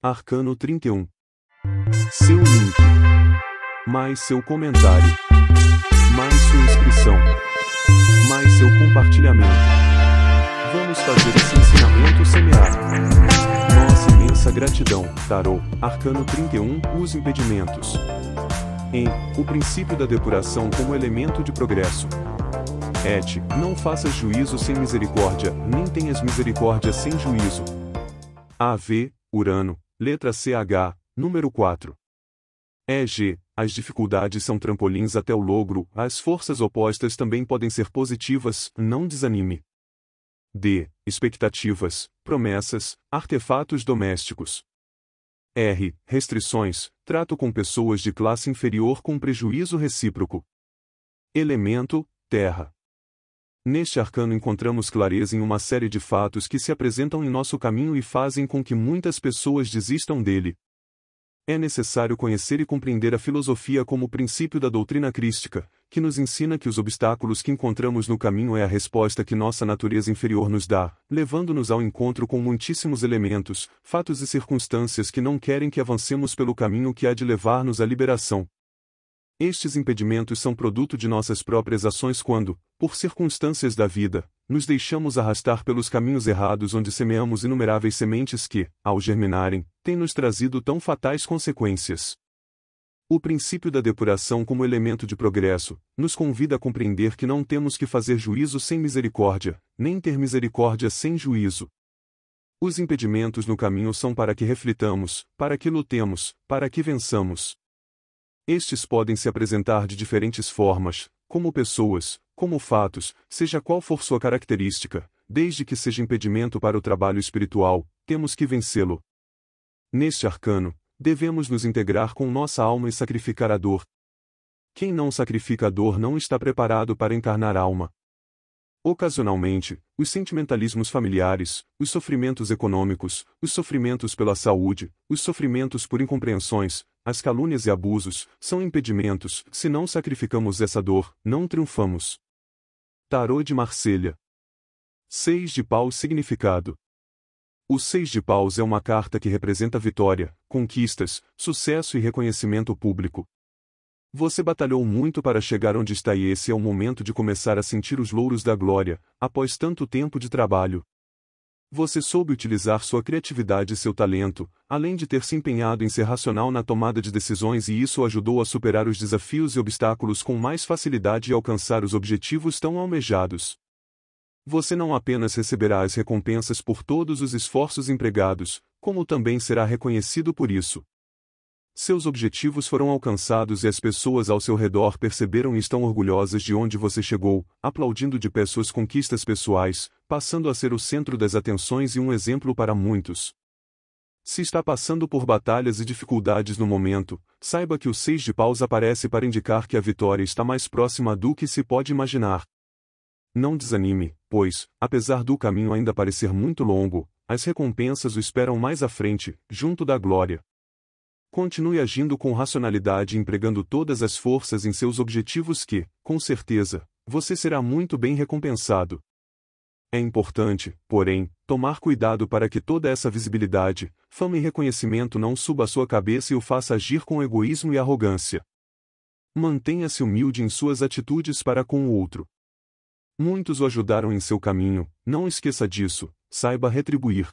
Arcano 31. Seu link. Mais seu comentário. Mais sua inscrição. Mais seu compartilhamento. Vamos fazer esse ensinamento semear. Nossa imensa gratidão, Tarô, Arcano 31, os impedimentos. Em, o princípio da depuração como elemento de progresso. Et, não faças juízo sem misericórdia, nem tenhas misericórdia sem juízo. AV, Urano, Letra CH, número 4. EG, as dificuldades são trampolins até o logro, as forças opostas também podem ser positivas, não desanime. D. Expectativas, promessas, artefatos domésticos. R. Restrições, trato com pessoas de classe inferior com prejuízo recíproco. Elemento, terra. Neste arcano encontramos clareza em uma série de fatos que se apresentam em nosso caminho e fazem com que muitas pessoas desistam dele. É necessário conhecer e compreender a filosofia como princípio da doutrina crística, que nos ensina que os obstáculos que encontramos no caminho é a resposta que nossa natureza inferior nos dá, levando-nos ao encontro com muitíssimos elementos, fatos e circunstâncias que não querem que avancemos pelo caminho que há de levar-nos à liberação. Estes impedimentos são produto de nossas próprias ações quando, por circunstâncias da vida, nos deixamos arrastar pelos caminhos errados onde semeamos inumeráveis sementes que, ao germinarem, têm nos trazido tão fatais consequências. O princípio da depuração como elemento de progresso nos convida a compreender que não temos que fazer juízo sem misericórdia, nem ter misericórdia sem juízo. Os impedimentos no caminho são para que reflitamos, para que lutemos, para que vençamos. Estes podem se apresentar de diferentes formas, como pessoas, como fatos, seja qual for sua característica, desde que seja impedimento para o trabalho espiritual, temos que vencê-lo. Neste arcano, devemos nos integrar com nossa alma e sacrificar a dor. Quem não sacrifica a dor não está preparado para encarnar alma. Ocasionalmente, os sentimentalismos familiares, os sofrimentos econômicos, os sofrimentos pela saúde, os sofrimentos por incompreensões, as calúnias e abusos, são impedimentos, se não sacrificamos essa dor, não triunfamos. Tarô de Marselha. Seis de Paus significado. O Seis de Paus é uma carta que representa vitória, conquistas, sucesso e reconhecimento público. Você batalhou muito para chegar onde está e esse é o momento de começar a sentir os louros da glória, após tanto tempo de trabalho. Você soube utilizar sua criatividade e seu talento, além de ter se empenhado em ser racional na tomada de decisões e isso ajudou a superar os desafios e obstáculos com mais facilidade e alcançar os objetivos tão almejados. Você não apenas receberá as recompensas por todos os esforços empregados, como também será reconhecido por isso. Seus objetivos foram alcançados e as pessoas ao seu redor perceberam e estão orgulhosas de onde você chegou, aplaudindo de pé suas conquistas pessoais, passando a ser o centro das atenções e um exemplo para muitos. Se está passando por batalhas e dificuldades no momento, saiba que o seis de paus aparece para indicar que a vitória está mais próxima do que se pode imaginar. Não desanime, pois, apesar do caminho ainda parecer muito longo, as recompensas o esperam mais à frente, junto da glória. Continue agindo com racionalidade e empregando todas as forças em seus objetivos que, com certeza, você será muito bem recompensado. É importante, porém, tomar cuidado para que toda essa visibilidade, fama e reconhecimento não suba à sua cabeça e o faça agir com egoísmo e arrogância. Mantenha-se humilde em suas atitudes para com o outro. Muitos o ajudaram em seu caminho, não esqueça disso, saiba retribuir.